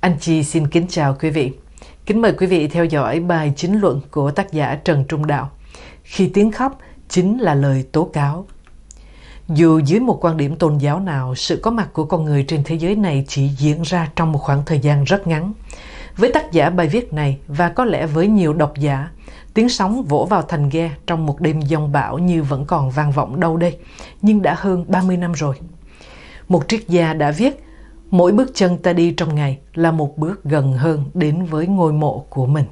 Anh Chi xin kính chào quý vị. Kính mời quý vị theo dõi bài chính luận của tác giả Trần Trung Đạo. Khi tiếng khóc chính là lời tố cáo. Dù dưới một quan điểm tôn giáo nào, sự có mặt của con người trên thế giới này chỉ diễn ra trong một khoảng thời gian rất ngắn. Với tác giả bài viết này và có lẽ với nhiều độc giả, tiếng sóng vỗ vào thành ghe trong một đêm giông bão như vẫn còn vang vọng đâu đây, nhưng đã hơn 30 năm rồi. Một triết gia đã viết, mỗi bước chân ta đi trong ngày là một bước gần hơn đến với ngôi mộ của mình.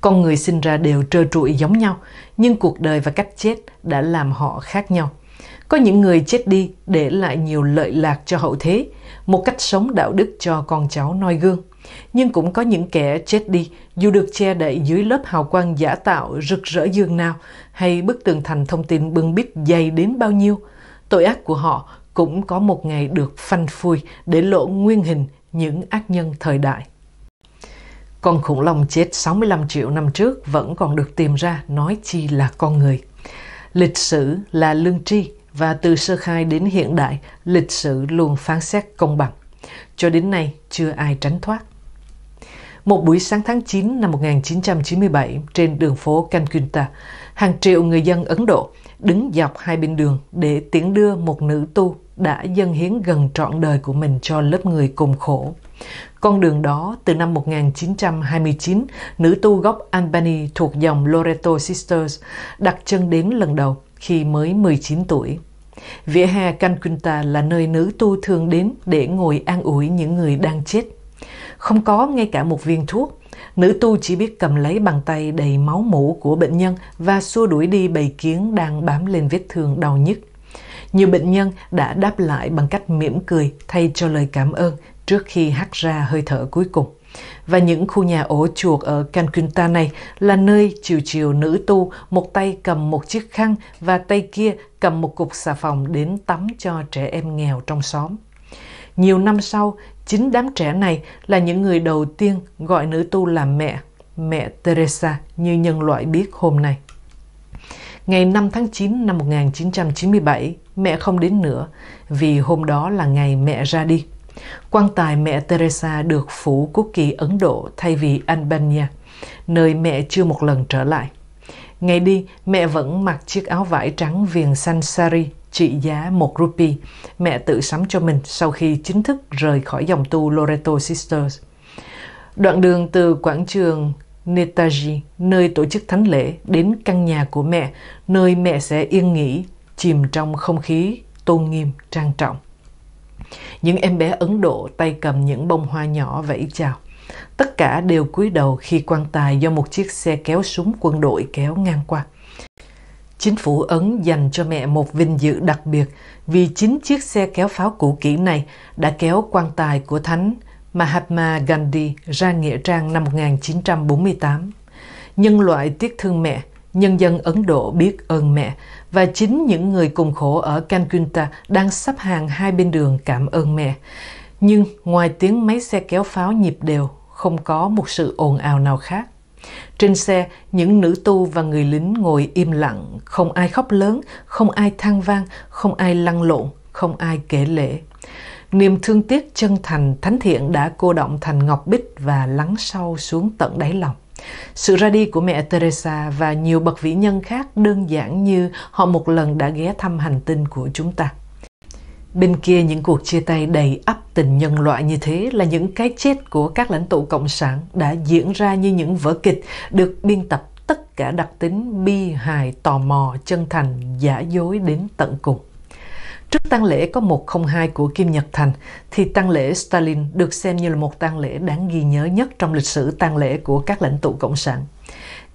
Con người sinh ra đều trơ trụi giống nhau, nhưng cuộc đời và cách chết đã làm họ khác nhau – có những người chết đi để lại nhiều lợi lạc cho hậu thế, một cách sống đạo đức cho con cháu noi gương. Nhưng cũng có những kẻ chết đi dù được che đậy dưới lớp hào quang giả tạo rực rỡ dương nào hay bức tường thành thông tin bưng bít dày đến bao nhiêu. Tội ác của họ cũng có một ngày được phanh phui để lộ nguyên hình những ác nhân thời đại. Con khủng long chết 65 triệu năm trước vẫn còn được tìm ra nói chi là con người. Lịch sử là lương tri, và từ sơ khai đến hiện đại, lịch sử luôn phán xét công bằng. Cho đến nay, chưa ai tránh thoát. Một buổi sáng tháng 9 năm 1997 trên đường phố Calcutta, hàng triệu người dân Ấn Độ đứng dọc hai bên đường để tiễn đưa một nữ tu đã dâng hiến gần trọn đời của mình cho lớp người cùng khổ. Con đường đó từ năm 1929, nữ tu gốc Albany thuộc dòng Loreto Sisters đặt chân đến lần đầu khi mới 19 tuổi. Vỉa hè Cancunta là nơi nữ tu thường đến để ngồi an ủi những người đang chết. Không có ngay cả một viên thuốc, nữ tu chỉ biết cầm lấy bàn tay đầy máu mũ của bệnh nhân và xua đuổi đi bầy kiến đang bám lên vết thương đau nhức. Nhiều bệnh nhân đã đáp lại bằng cách mỉm cười thay cho lời cảm ơn trước khi hắt ra hơi thở cuối cùng. Và những khu nhà ổ chuột ở Cancunta này là nơi chiều chiều nữ tu một tay cầm một chiếc khăn và tay kia cầm một cục xà phòng đến tắm cho trẻ em nghèo trong xóm. Nhiều năm sau, chính đám trẻ này là những người đầu tiên gọi nữ tu là mẹ, mẹ Teresa như nhân loại biết hôm nay. Ngày 5 tháng 9 năm 1997, mẹ không đến nữa vì hôm đó là ngày mẹ ra đi. Quan tài mẹ Teresa được phủ quốc kỳ Ấn Độ thay vì Albania, nơi mẹ chưa một lần trở lại. Ngày đi, mẹ vẫn mặc chiếc áo vải trắng viền xanh sari trị giá 1 rupee. Mẹ tự sắm cho mình sau khi chính thức rời khỏi dòng tu Loreto Sisters. Đoạn đường từ quảng trường Netaji, nơi tổ chức thánh lễ, đến căn nhà của mẹ, nơi mẹ sẽ yên nghỉ, chìm trong không khí tôn nghiêm trang trọng những em bé Ấn Độ tay cầm những bông hoa nhỏ vẫy chào. Tất cả đều cúi đầu khi quan tài do một chiếc xe kéo súng quân đội kéo ngang qua. Chính phủ Ấn dành cho mẹ một vinh dự đặc biệt vì chính chiếc xe kéo pháo cũ kỹ này đã kéo quan tài của Thánh Mahatma Gandhi ra Nghĩa Trang năm 1948. Nhân loại tiếc thương mẹ, nhân dân Ấn Độ biết ơn mẹ và chính những người cùng khổ ở Cankunta đang sắp hàng hai bên đường cảm ơn mẹ. Nhưng ngoài tiếng máy xe kéo pháo nhịp đều, không có một sự ồn ào nào khác. Trên xe, những nữ tu và người lính ngồi im lặng, không ai khóc lớn, không ai than vang, không ai lăn lộn, không ai kể lễ. Niềm thương tiếc chân thành, thánh thiện đã cô động thành ngọc bích và lắng sâu xuống tận đáy lòng. Sự ra đi của mẹ Teresa và nhiều bậc vĩ nhân khác đơn giản như họ một lần đã ghé thăm hành tinh của chúng ta. Bên kia những cuộc chia tay đầy ắp tình nhân loại như thế là những cái chết của các lãnh tụ cộng sản đã diễn ra như những vở kịch được biên tập tất cả đặc tính bi hài tò mò chân thành giả dối đến tận cùng Trước tang lễ có 102 của Kim Nhật Thành, thì tang lễ Stalin được xem như là một tang lễ đáng ghi nhớ nhất trong lịch sử tang lễ của các lãnh tụ Cộng sản.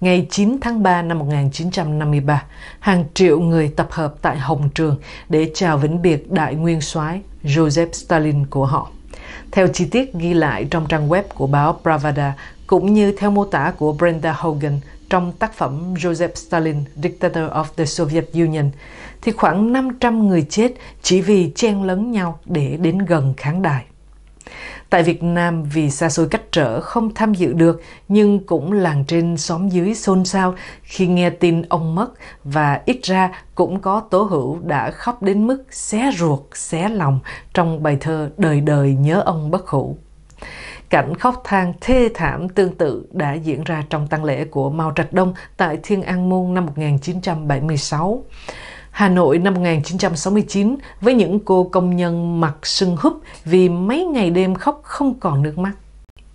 Ngày 9 tháng 3 năm 1953, hàng triệu người tập hợp tại Hồng Trường để chào vĩnh biệt đại nguyên soái Joseph Stalin của họ. Theo chi tiết ghi lại trong trang web của báo Pravda, cũng như theo mô tả của Brenda Hogan, trong tác phẩm Joseph Stalin, Dictator of the Soviet Union, thì khoảng 500 người chết chỉ vì chen lấn nhau để đến gần kháng đài. Tại Việt Nam vì xa xôi cách trở không tham dự được nhưng cũng làng trên xóm dưới xôn xao khi nghe tin ông mất và ít ra cũng có tố hữu đã khóc đến mức xé ruột, xé lòng trong bài thơ Đời đời nhớ ông bất hủ. Cảnh khóc than thê thảm tương tự đã diễn ra trong tang lễ của Mao Trạch Đông tại Thiên An Môn năm 1976. Hà Nội năm 1969 với những cô công nhân mặc sưng húp vì mấy ngày đêm khóc không còn nước mắt.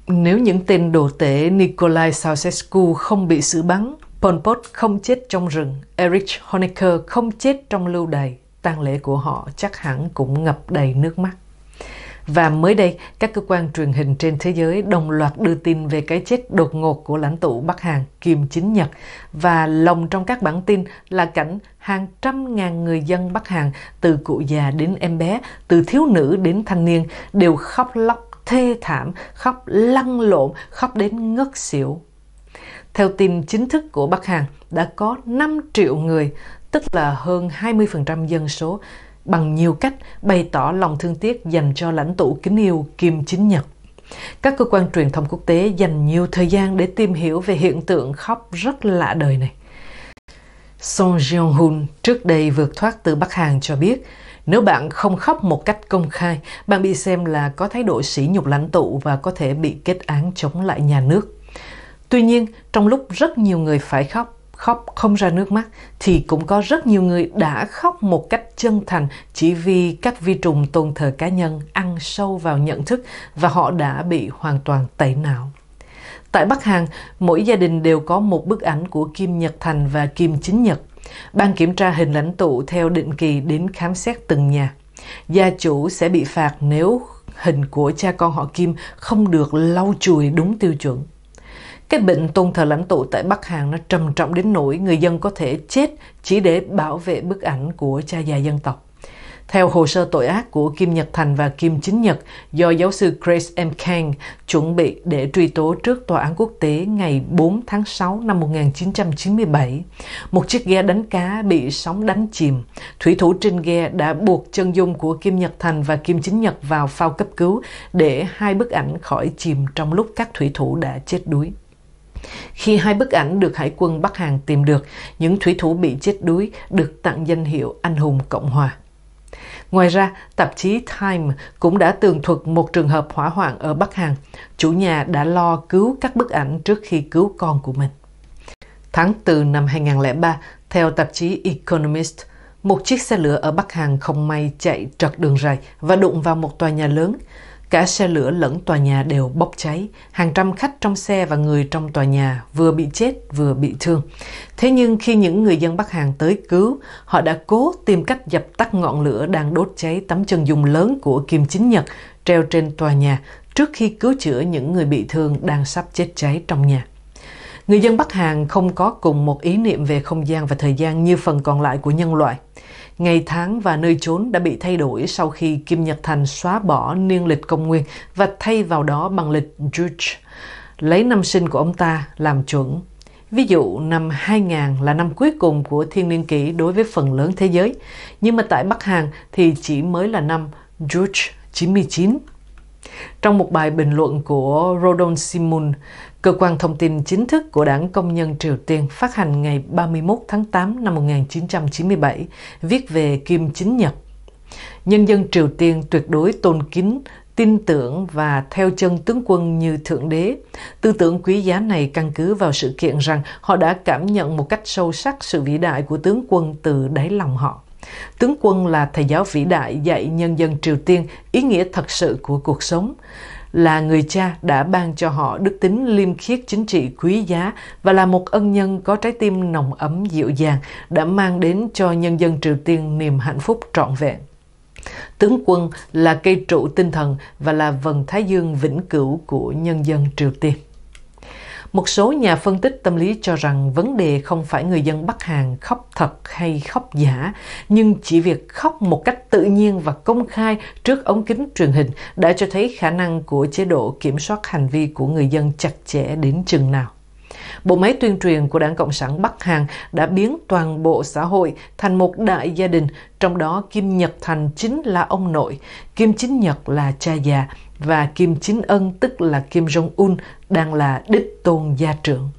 Nếu những tên đồ tể Nikolai Ceausescu không bị xử bắn, Pol Pot không chết trong rừng, Erich Honecker không chết trong lưu đày, tang lễ của họ chắc hẳn cũng ngập đầy nước mắt. Và mới đây, các cơ quan truyền hình trên thế giới đồng loạt đưa tin về cái chết đột ngột của lãnh tụ Bắc Hàn Kim Chính Nhật và lồng trong các bản tin là cảnh hàng trăm ngàn người dân Bắc Hàn từ cụ già đến em bé, từ thiếu nữ đến thanh niên đều khóc lóc thê thảm, khóc lăn lộn, khóc đến ngất xỉu. Theo tin chính thức của Bắc Hàn, đã có 5 triệu người, tức là hơn 20% dân số, bằng nhiều cách bày tỏ lòng thương tiếc dành cho lãnh tụ kính yêu Kim Chính Nhật. Các cơ quan truyền thông quốc tế dành nhiều thời gian để tìm hiểu về hiện tượng khóc rất lạ đời này. Song Jeong-hun trước đây vượt thoát từ Bắc Hàn cho biết, nếu bạn không khóc một cách công khai, bạn bị xem là có thái độ sỉ nhục lãnh tụ và có thể bị kết án chống lại nhà nước. Tuy nhiên, trong lúc rất nhiều người phải khóc, khóc không ra nước mắt thì cũng có rất nhiều người đã khóc một cách chân thành chỉ vì các vi trùng tôn thờ cá nhân ăn sâu vào nhận thức và họ đã bị hoàn toàn tẩy não. Tại Bắc Hàn, mỗi gia đình đều có một bức ảnh của Kim Nhật Thành và Kim Chính Nhật. Ban kiểm tra hình lãnh tụ theo định kỳ đến khám xét từng nhà. Gia chủ sẽ bị phạt nếu hình của cha con họ Kim không được lau chùi đúng tiêu chuẩn. Cái bệnh tôn thờ lãnh tụ tại Bắc Hàn nó trầm trọng đến nỗi người dân có thể chết chỉ để bảo vệ bức ảnh của cha già dân tộc. Theo hồ sơ tội ác của Kim Nhật Thành và Kim Chính Nhật do giáo sư Grace M. Kang chuẩn bị để truy tố trước Tòa án quốc tế ngày 4 tháng 6 năm 1997, một chiếc ghe đánh cá bị sóng đánh chìm. Thủy thủ trên ghe đã buộc chân dung của Kim Nhật Thành và Kim Chính Nhật vào phao cấp cứu để hai bức ảnh khỏi chìm trong lúc các thủy thủ đã chết đuối. Khi hai bức ảnh được Hải quân Bắc Hàn tìm được, những thủy thủ bị chết đuối được tặng danh hiệu Anh hùng Cộng hòa. Ngoài ra, tạp chí Time cũng đã tường thuật một trường hợp hỏa hoạn ở Bắc Hàn. Chủ nhà đã lo cứu các bức ảnh trước khi cứu con của mình. Tháng 4 năm 2003, theo tạp chí Economist, một chiếc xe lửa ở Bắc Hàn không may chạy trật đường ray và đụng vào một tòa nhà lớn. Cả xe lửa lẫn tòa nhà đều bốc cháy, hàng trăm khách trong xe và người trong tòa nhà vừa bị chết vừa bị thương. Thế nhưng khi những người dân Bắc Hàn tới cứu, họ đã cố tìm cách dập tắt ngọn lửa đang đốt cháy tấm chân dung lớn của Kim Chính Nhật treo trên tòa nhà trước khi cứu chữa những người bị thương đang sắp chết cháy trong nhà. Người dân Bắc Hàn không có cùng một ý niệm về không gian và thời gian như phần còn lại của nhân loại. Ngày tháng và nơi trốn đã bị thay đổi sau khi Kim Nhật Thành xóa bỏ niên lịch công nguyên và thay vào đó bằng lịch Juche lấy năm sinh của ông ta làm chuẩn. Ví dụ năm 2000 là năm cuối cùng của thiên niên kỷ đối với phần lớn thế giới, nhưng mà tại Bắc Hàn thì chỉ mới là năm Juche 99. Trong một bài bình luận của Rodon Simun, cơ quan thông tin chính thức của Đảng Công nhân Triều Tiên phát hành ngày 31 tháng 8 năm 1997, viết về Kim Chính Nhật. Nhân dân Triều Tiên tuyệt đối tôn kính, tin tưởng và theo chân tướng quân như Thượng Đế. Tư tưởng quý giá này căn cứ vào sự kiện rằng họ đã cảm nhận một cách sâu sắc sự vĩ đại của tướng quân từ đáy lòng họ. Tướng quân là thầy giáo vĩ đại dạy nhân dân Triều Tiên ý nghĩa thật sự của cuộc sống là người cha đã ban cho họ đức tính liêm khiết chính trị quý giá và là một ân nhân có trái tim nồng ấm dịu dàng đã mang đến cho nhân dân Triều Tiên niềm hạnh phúc trọn vẹn. Tướng quân là cây trụ tinh thần và là vần thái dương vĩnh cửu của nhân dân Triều Tiên. Một số nhà phân tích tâm lý cho rằng vấn đề không phải người dân Bắc Hàn khóc thật hay khóc giả, nhưng chỉ việc khóc một cách tự nhiên và công khai trước ống kính truyền hình đã cho thấy khả năng của chế độ kiểm soát hành vi của người dân chặt chẽ đến chừng nào. Bộ máy tuyên truyền của Đảng Cộng sản Bắc Hàn đã biến toàn bộ xã hội thành một đại gia đình, trong đó Kim Nhật Thành chính là ông nội, Kim Chính Nhật là cha già và Kim Chính Ân tức là Kim Jong-un đang là đích tôn gia trưởng.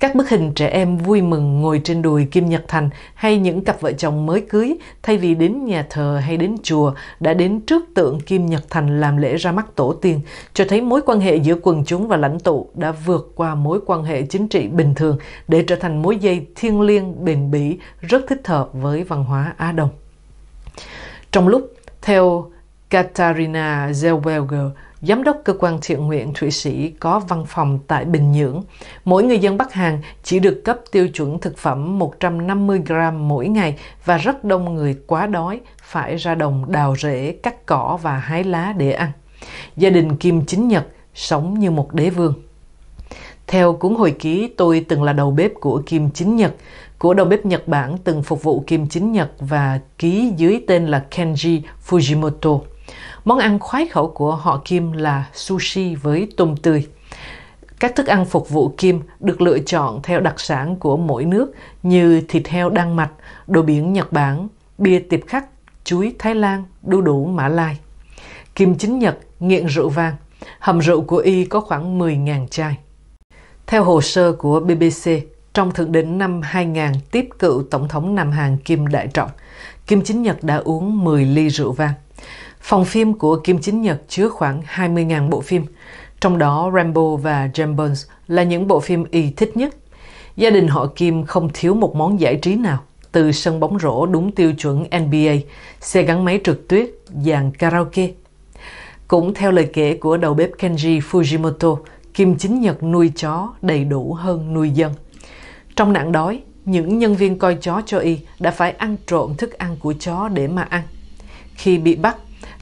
Các bức hình trẻ em vui mừng ngồi trên đùi Kim Nhật Thành hay những cặp vợ chồng mới cưới thay vì đến nhà thờ hay đến chùa đã đến trước tượng Kim Nhật Thành làm lễ ra mắt tổ tiên, cho thấy mối quan hệ giữa quần chúng và lãnh tụ đã vượt qua mối quan hệ chính trị bình thường để trở thành mối dây thiêng liêng bền bỉ rất thích hợp với văn hóa Á Đông. Trong lúc theo Katarina Zellweger, Giám đốc cơ quan thiện nguyện Thụy Sĩ có văn phòng tại Bình Nhưỡng. Mỗi người dân Bắc Hàn chỉ được cấp tiêu chuẩn thực phẩm 150 gram mỗi ngày và rất đông người quá đói phải ra đồng đào rễ, cắt cỏ và hái lá để ăn. Gia đình Kim Chính Nhật sống như một đế vương. Theo cuốn hồi ký, tôi từng là đầu bếp của Kim Chính Nhật. Của đầu bếp Nhật Bản từng phục vụ Kim Chính Nhật và ký dưới tên là Kenji Fujimoto. Món ăn khoái khẩu của họ Kim là sushi với tôm tươi. Các thức ăn phục vụ Kim được lựa chọn theo đặc sản của mỗi nước như thịt heo Đan Mạch, đồ biển Nhật Bản, bia tiệp khắc, chuối Thái Lan, đu đủ Mã Lai. Kim chính Nhật nghiện rượu vang, hầm rượu của y có khoảng 10.000 chai. Theo hồ sơ của BBC, trong thượng đỉnh năm 2000 tiếp cựu Tổng thống Nam Hàn Kim Đại Trọng, Kim Chính Nhật đã uống 10 ly rượu vang. Phòng phim của Kim Chính Nhật chứa khoảng 20.000 bộ phim, trong đó Rambo và James Bones là những bộ phim y thích nhất. Gia đình họ Kim không thiếu một món giải trí nào, từ sân bóng rổ đúng tiêu chuẩn NBA, xe gắn máy trượt tuyết, dàn karaoke. Cũng theo lời kể của đầu bếp Kenji Fujimoto, Kim Chính Nhật nuôi chó đầy đủ hơn nuôi dân. Trong nạn đói, những nhân viên coi chó cho y đã phải ăn trộm thức ăn của chó để mà ăn. Khi bị bắt,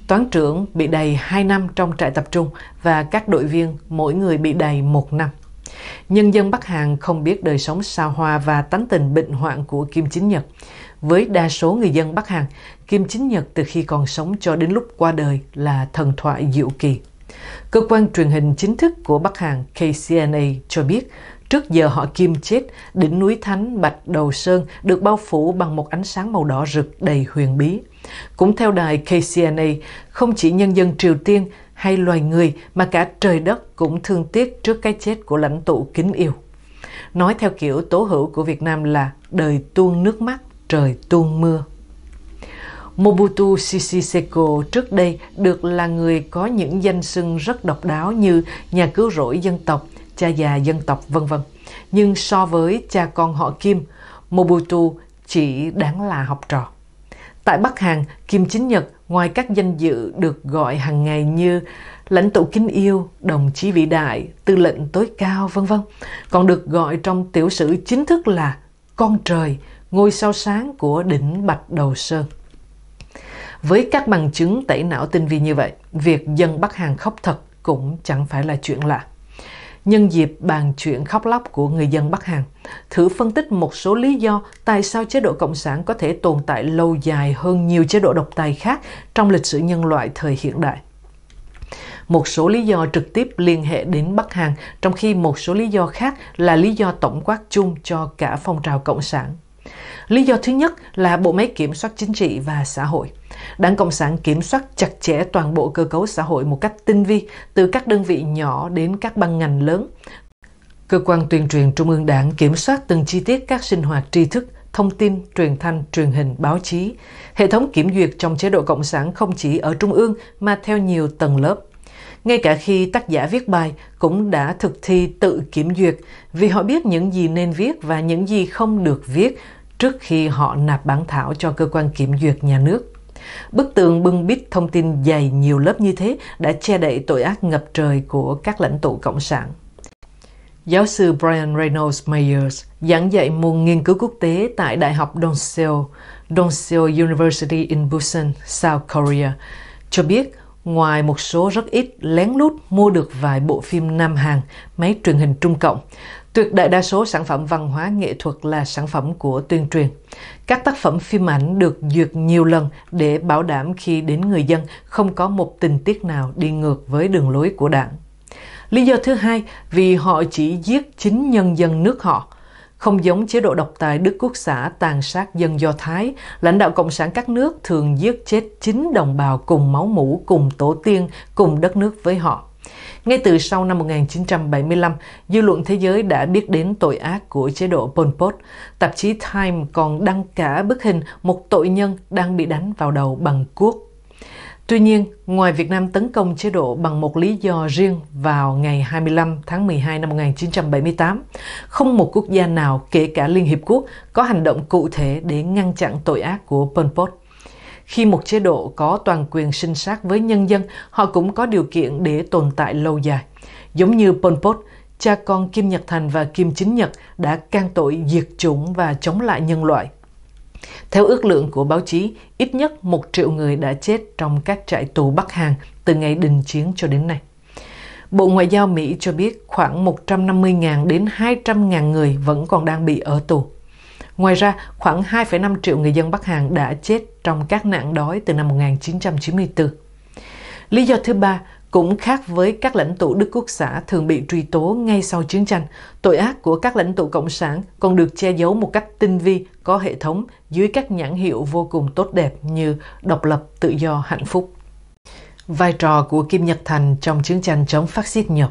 Toán trưởng bị đầy 2 năm trong trại tập trung và các đội viên mỗi người bị đầy 1 năm. Nhân dân Bắc Hàn không biết đời sống xa hoa và tánh tình bệnh hoạn của Kim Chính Nhật. Với đa số người dân Bắc Hàn, Kim Chính Nhật từ khi còn sống cho đến lúc qua đời là thần thoại diệu kỳ. Cơ quan truyền hình chính thức của Bắc Hàn KCNA cho biết, trước giờ họ Kim chết, đỉnh núi Thánh Bạch Đầu Sơn được bao phủ bằng một ánh sáng màu đỏ rực đầy huyền bí. Cũng theo đài KCNA, không chỉ nhân dân Triều Tiên hay loài người mà cả trời đất cũng thương tiếc trước cái chết của lãnh tụ kính yêu. Nói theo kiểu tố hữu của Việt Nam là đời tuôn nước mắt, trời tuôn mưa. Mobutu Sisi Seko trước đây được là người có những danh xưng rất độc đáo như nhà cứu rỗi dân tộc, cha già dân tộc vân vân. Nhưng so với cha con họ Kim, Mobutu chỉ đáng là học trò. Tại Bắc Hàn, Kim Chính Nhật ngoài các danh dự được gọi hàng ngày như lãnh tụ kính yêu, đồng chí vĩ đại, tư lệnh tối cao, vân vân, còn được gọi trong tiểu sử chính thức là con trời, ngôi sao sáng của đỉnh Bạch Đầu Sơn. Với các bằng chứng tẩy não tinh vi như vậy, việc dân Bắc Hàn khóc thật cũng chẳng phải là chuyện lạ. Nhân dịp bàn chuyện khóc lóc của người dân Bắc Hàn, thử phân tích một số lý do tại sao chế độ Cộng sản có thể tồn tại lâu dài hơn nhiều chế độ độc tài khác trong lịch sử nhân loại thời hiện đại. Một số lý do trực tiếp liên hệ đến Bắc Hàn, trong khi một số lý do khác là lý do tổng quát chung cho cả phong trào Cộng sản. Lý do thứ nhất là bộ máy kiểm soát chính trị và xã hội. Đảng Cộng sản kiểm soát chặt chẽ toàn bộ cơ cấu xã hội một cách tinh vi, từ các đơn vị nhỏ đến các ban ngành lớn. Cơ quan tuyên truyền Trung ương Đảng kiểm soát từng chi tiết các sinh hoạt tri thức, thông tin, truyền thanh, truyền hình, báo chí. Hệ thống kiểm duyệt trong chế độ Cộng sản không chỉ ở Trung ương mà theo nhiều tầng lớp. Ngay cả khi tác giả viết bài cũng đã thực thi tự kiểm duyệt vì họ biết những gì nên viết và những gì không được viết trước khi họ nạp bản thảo cho cơ quan kiểm duyệt nhà nước. Bức tường bưng bít thông tin dày nhiều lớp như thế đã che đậy tội ác ngập trời của các lãnh tụ cộng sản. Giáo sư Brian Reynolds Myers giảng dạy môn nghiên cứu quốc tế tại Đại học Donseo, Donseo University in Busan, South Korea, cho biết ngoài một số rất ít lén lút mua được vài bộ phim Nam Hàn, máy truyền hình Trung Cộng, Tuyệt đại đa số sản phẩm văn hóa nghệ thuật là sản phẩm của tuyên truyền. Các tác phẩm phim ảnh được duyệt nhiều lần để bảo đảm khi đến người dân không có một tình tiết nào đi ngược với đường lối của đảng. Lý do thứ hai, vì họ chỉ giết chính nhân dân nước họ. Không giống chế độ độc tài Đức Quốc xã tàn sát dân Do Thái, lãnh đạo Cộng sản các nước thường giết chết chính đồng bào cùng máu mũ, cùng tổ tiên, cùng đất nước với họ. Ngay từ sau năm 1975, dư luận thế giới đã biết đến tội ác của chế độ Pol Pot. Tạp chí Time còn đăng cả bức hình một tội nhân đang bị đánh vào đầu bằng cuốc. Tuy nhiên, ngoài Việt Nam tấn công chế độ bằng một lý do riêng vào ngày 25 tháng 12 năm 1978, không một quốc gia nào, kể cả Liên Hiệp Quốc, có hành động cụ thể để ngăn chặn tội ác của Pol Pot. Khi một chế độ có toàn quyền sinh sát với nhân dân, họ cũng có điều kiện để tồn tại lâu dài. Giống như Pol Pot, cha con Kim Nhật Thành và Kim Chính Nhật đã can tội diệt chủng và chống lại nhân loại. Theo ước lượng của báo chí, ít nhất một triệu người đã chết trong các trại tù Bắc Hàn từ ngày đình chiến cho đến nay. Bộ Ngoại giao Mỹ cho biết khoảng 150.000 đến 200.000 người vẫn còn đang bị ở tù. Ngoài ra, khoảng 2,5 triệu người dân Bắc Hàn đã chết trong các nạn đói từ năm 1994. Lý do thứ ba cũng khác với các lãnh tụ Đức Quốc xã thường bị truy tố ngay sau chiến tranh, tội ác của các lãnh tụ Cộng sản còn được che giấu một cách tinh vi, có hệ thống dưới các nhãn hiệu vô cùng tốt đẹp như độc lập, tự do, hạnh phúc. Vai trò của Kim Nhật Thành trong chiến tranh chống phát xít Nhật,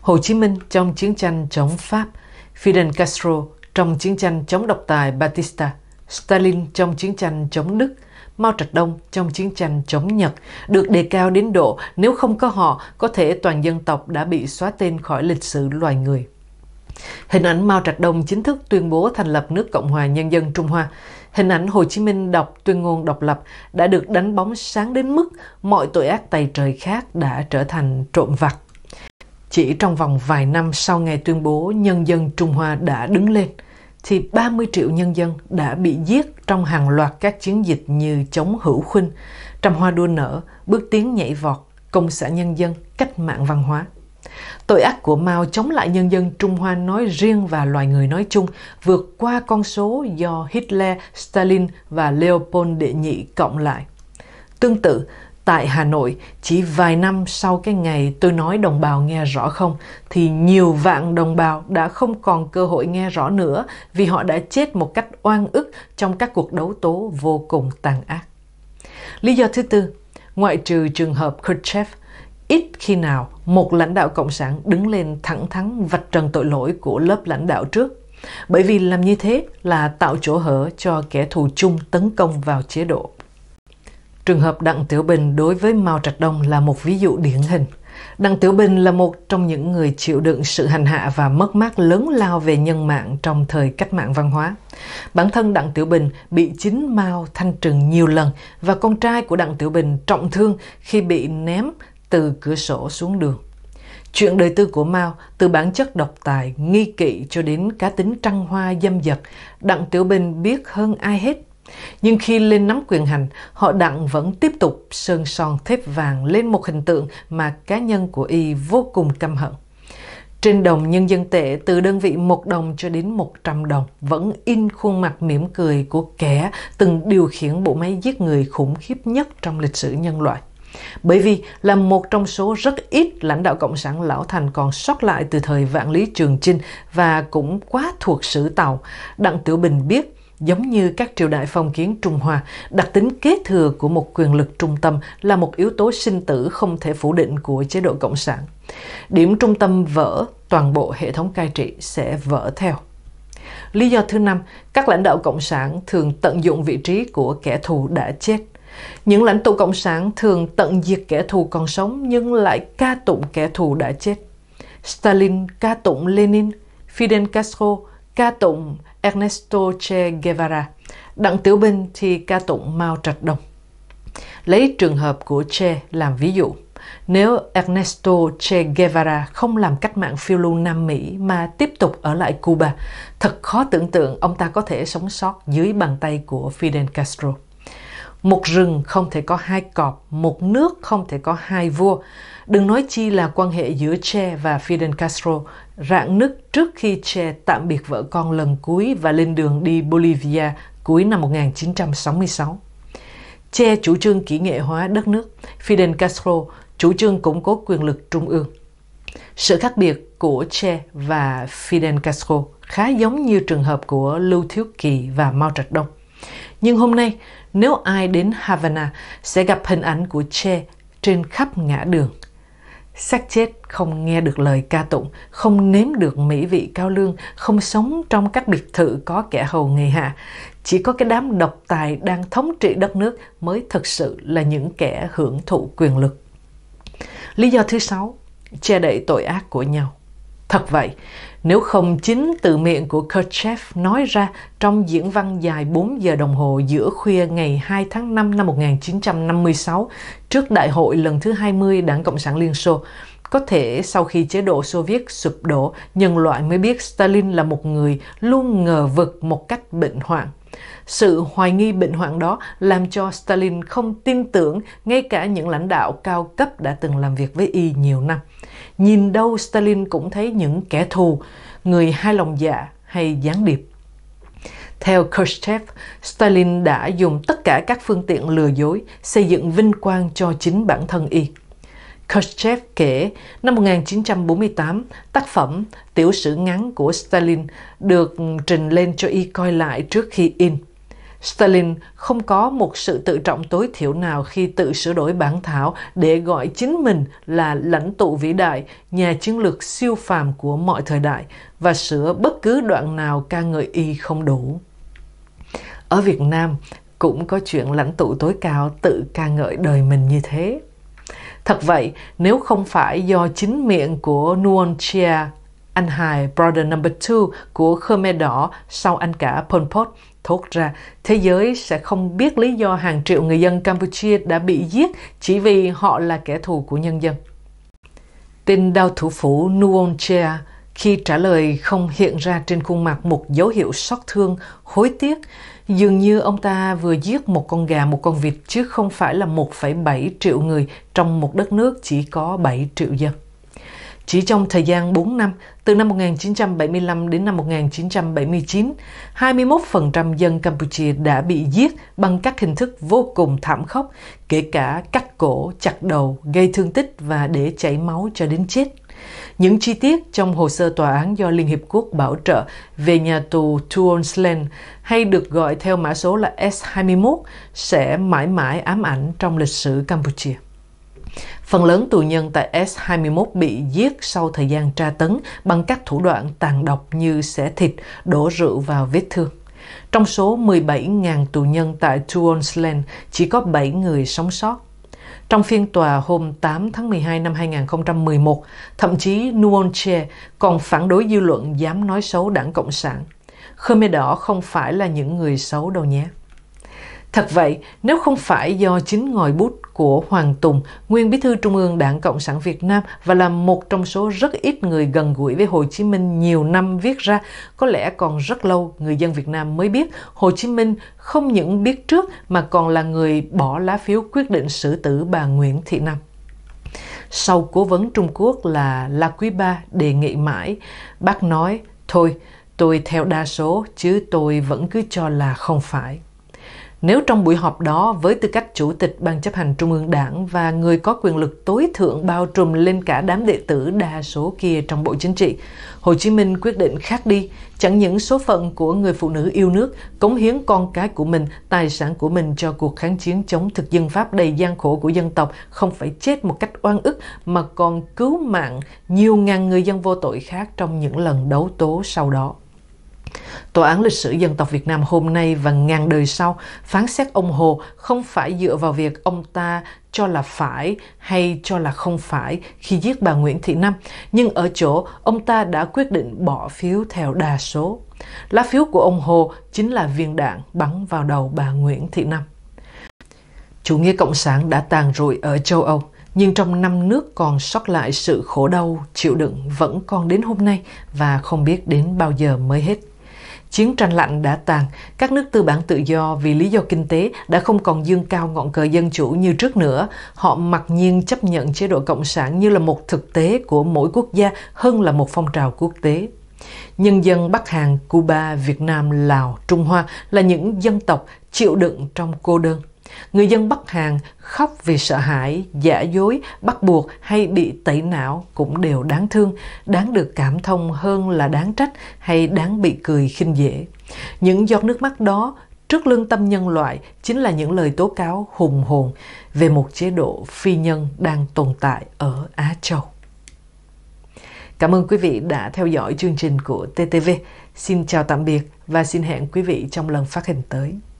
Hồ Chí Minh trong chiến tranh chống Pháp, Fidel Castro trong chiến tranh chống độc tài Batista, Stalin trong chiến tranh chống Đức, Mao Trạch Đông trong chiến tranh chống Nhật được đề cao đến độ nếu không có họ, có thể toàn dân tộc đã bị xóa tên khỏi lịch sử loài người. Hình ảnh Mao Trạch Đông chính thức tuyên bố thành lập nước Cộng hòa Nhân dân Trung Hoa. Hình ảnh Hồ Chí Minh đọc tuyên ngôn độc lập đã được đánh bóng sáng đến mức mọi tội ác tày trời khác đã trở thành trộm vặt. Chỉ trong vòng vài năm sau ngày tuyên bố nhân dân Trung Hoa đã đứng lên, thì 30 triệu nhân dân đã bị giết trong hàng loạt các chiến dịch như chống hữu khuynh, trăm hoa đua nở, bước tiến nhảy vọt, công xã nhân dân, cách mạng văn hóa. Tội ác của Mao chống lại nhân dân Trung Hoa nói riêng và loài người nói chung vượt qua con số do Hitler, Stalin và Leopold đệ nhị cộng lại. Tương tự, tại Hà Nội, chỉ vài năm sau cái ngày tôi nói đồng bào nghe rõ không, thì nhiều vạn đồng bào đã không còn cơ hội nghe rõ nữa vì họ đã chết một cách oan ức trong các cuộc đấu tố vô cùng tàn ác. Lý do thứ tư, ngoại trừ trường hợp Khrushchev, ít khi nào một lãnh đạo cộng sản đứng lên thẳng thắn vạch trần tội lỗi của lớp lãnh đạo trước bởi vì làm như thế là tạo chỗ hở cho kẻ thù chung tấn công vào chế độ Trường hợp Đặng Tiểu Bình đối với Mao Trạch Đông là một ví dụ điển hình. Đặng Tiểu Bình là một trong những người chịu đựng sự hành hạ và mất mát lớn lao về nhân mạng trong thời cách mạng văn hóa. Bản thân Đặng Tiểu Bình bị chính Mao thanh trừng nhiều lần và con trai của Đặng Tiểu Bình trọng thương khi bị ném từ cửa sổ xuống đường. Chuyện đời tư của Mao, từ bản chất độc tài, nghi kỵ cho đến cá tính trăng hoa dâm dật, Đặng Tiểu Bình biết hơn ai hết nhưng khi lên nắm quyền hành, họ đặng vẫn tiếp tục sơn son thép vàng lên một hình tượng mà cá nhân của y vô cùng căm hận. Trên đồng nhân dân tệ từ đơn vị 1 đồng cho đến 100 đồng vẫn in khuôn mặt mỉm cười của kẻ từng điều khiển bộ máy giết người khủng khiếp nhất trong lịch sử nhân loại. Bởi vì là một trong số rất ít lãnh đạo Cộng sản Lão Thành còn sót lại từ thời Vạn Lý Trường Chinh và cũng quá thuộc sử Tàu, Đặng Tiểu Bình biết Giống như các triều đại phong kiến Trung Hoa, đặc tính kế thừa của một quyền lực trung tâm là một yếu tố sinh tử không thể phủ định của chế độ Cộng sản. Điểm trung tâm vỡ, toàn bộ hệ thống cai trị sẽ vỡ theo. Lý do thứ năm, các lãnh đạo Cộng sản thường tận dụng vị trí của kẻ thù đã chết. Những lãnh tụ Cộng sản thường tận diệt kẻ thù còn sống nhưng lại ca tụng kẻ thù đã chết. Stalin ca tụng Lenin, Fidel Castro ca tụng Ernesto Che Guevara, Đặng Tiểu binh thì ca tụng Mao Trạch Đông. Lấy trường hợp của Che làm ví dụ, nếu Ernesto Che Guevara không làm cách mạng phiêu lưu Nam Mỹ mà tiếp tục ở lại Cuba, thật khó tưởng tượng ông ta có thể sống sót dưới bàn tay của Fidel Castro. Một rừng không thể có hai cọp, một nước không thể có hai vua. Đừng nói chi là quan hệ giữa Che và Fidel Castro, rạn nứt trước khi Che tạm biệt vợ con lần cuối và lên đường đi Bolivia cuối năm 1966. Che chủ trương kỹ nghệ hóa đất nước, Fidel Castro chủ trương củng cố quyền lực trung ương. Sự khác biệt của Che và Fidel Castro khá giống như trường hợp của Lưu Thiếu Kỳ và Mao Trạch Đông. Nhưng hôm nay, nếu ai đến Havana sẽ gặp hình ảnh của Che trên khắp ngã đường. Xác chết không nghe được lời ca tụng, không nếm được mỹ vị cao lương, không sống trong các biệt thự có kẻ hầu người hạ. Chỉ có cái đám độc tài đang thống trị đất nước mới thực sự là những kẻ hưởng thụ quyền lực. Lý do thứ sáu, che đậy tội ác của nhau. Thật vậy, nếu không chính từ miệng của Kerchev nói ra trong diễn văn dài 4 giờ đồng hồ giữa khuya ngày 2 tháng 5 năm 1956 trước đại hội lần thứ 20 Đảng Cộng sản Liên Xô, có thể sau khi chế độ Xô Viết sụp đổ, nhân loại mới biết Stalin là một người luôn ngờ vực một cách bệnh hoạn. Sự hoài nghi bệnh hoạn đó làm cho Stalin không tin tưởng ngay cả những lãnh đạo cao cấp đã từng làm việc với y nhiều năm. Nhìn đâu Stalin cũng thấy những kẻ thù, người hai lòng dạ hay gián điệp. Theo Khrushchev, Stalin đã dùng tất cả các phương tiện lừa dối, xây dựng vinh quang cho chính bản thân y. Khrushchev kể, năm 1948, tác phẩm Tiểu sử ngắn của Stalin được trình lên cho y coi lại trước khi in. Stalin không có một sự tự trọng tối thiểu nào khi tự sửa đổi bản thảo để gọi chính mình là lãnh tụ vĩ đại, nhà chiến lược siêu phàm của mọi thời đại và sửa bất cứ đoạn nào ca ngợi y không đủ. Ở Việt Nam cũng có chuyện lãnh tụ tối cao tự ca ngợi đời mình như thế. Thật vậy, nếu không phải do chính miệng của Nuon Chia, anh hài Brother Number two của Khmer Đỏ sau anh cả Pol Pot thốt ra, thế giới sẽ không biết lý do hàng triệu người dân Campuchia đã bị giết chỉ vì họ là kẻ thù của nhân dân. Tin đau thủ phủ Nuon Chia khi trả lời không hiện ra trên khuôn mặt một dấu hiệu sót thương, hối tiếc, Dường như ông ta vừa giết một con gà, một con vịt chứ không phải là 1,7 triệu người trong một đất nước chỉ có 7 triệu dân. Chỉ trong thời gian 4 năm, từ năm 1975 đến năm 1979, 21% dân Campuchia đã bị giết bằng các hình thức vô cùng thảm khốc, kể cả cắt cổ, chặt đầu, gây thương tích và để chảy máu cho đến chết. Những chi tiết trong hồ sơ tòa án do Liên Hiệp Quốc bảo trợ về nhà tù Tuonsland hay được gọi theo mã số là S21 sẽ mãi mãi ám ảnh trong lịch sử Campuchia. Phần lớn tù nhân tại S21 bị giết sau thời gian tra tấn bằng các thủ đoạn tàn độc như xẻ thịt, đổ rượu vào vết thương. Trong số 17.000 tù nhân tại Tuonsland, chỉ có 7 người sống sót trong phiên tòa hôm 8 tháng 12 năm 2011, thậm chí Nuon Che còn phản đối dư luận dám nói xấu đảng Cộng sản. Khmer Đỏ không phải là những người xấu đâu nhé. Thật vậy, nếu không phải do chính ngòi bút của Hoàng Tùng, nguyên bí thư Trung ương Đảng Cộng sản Việt Nam và là một trong số rất ít người gần gũi với Hồ Chí Minh nhiều năm viết ra, có lẽ còn rất lâu người dân Việt Nam mới biết Hồ Chí Minh không những biết trước mà còn là người bỏ lá phiếu quyết định xử tử bà Nguyễn Thị Năm. Sau cố vấn Trung Quốc là La Quý Ba đề nghị mãi, bác nói, thôi, tôi theo đa số chứ tôi vẫn cứ cho là không phải. Nếu trong buổi họp đó, với tư cách chủ tịch ban chấp hành trung ương đảng và người có quyền lực tối thượng bao trùm lên cả đám đệ tử đa số kia trong bộ chính trị, Hồ Chí Minh quyết định khác đi, chẳng những số phận của người phụ nữ yêu nước, cống hiến con cái của mình, tài sản của mình cho cuộc kháng chiến chống thực dân Pháp đầy gian khổ của dân tộc, không phải chết một cách oan ức mà còn cứu mạng nhiều ngàn người dân vô tội khác trong những lần đấu tố sau đó. Tòa án lịch sử dân tộc Việt Nam hôm nay và ngàn đời sau phán xét ông Hồ không phải dựa vào việc ông ta cho là phải hay cho là không phải khi giết bà Nguyễn Thị Năm, nhưng ở chỗ ông ta đã quyết định bỏ phiếu theo đa số. Lá phiếu của ông Hồ chính là viên đạn bắn vào đầu bà Nguyễn Thị Năm. Chủ nghĩa cộng sản đã tàn rụi ở châu Âu, nhưng trong năm nước còn sót lại sự khổ đau, chịu đựng vẫn còn đến hôm nay và không biết đến bao giờ mới hết. Chiến tranh lạnh đã tàn, các nước tư bản tự do vì lý do kinh tế đã không còn dương cao ngọn cờ dân chủ như trước nữa. Họ mặc nhiên chấp nhận chế độ cộng sản như là một thực tế của mỗi quốc gia hơn là một phong trào quốc tế. Nhân dân Bắc Hàn, Cuba, Việt Nam, Lào, Trung Hoa là những dân tộc chịu đựng trong cô đơn. Người dân Bắc Hàn khóc vì sợ hãi, giả dối, bắt buộc hay bị tẩy não cũng đều đáng thương, đáng được cảm thông hơn là đáng trách hay đáng bị cười khinh dễ. Những giọt nước mắt đó trước lương tâm nhân loại chính là những lời tố cáo hùng hồn về một chế độ phi nhân đang tồn tại ở Á Châu. Cảm ơn quý vị đã theo dõi chương trình của TTV. Xin chào tạm biệt và xin hẹn quý vị trong lần phát hình tới.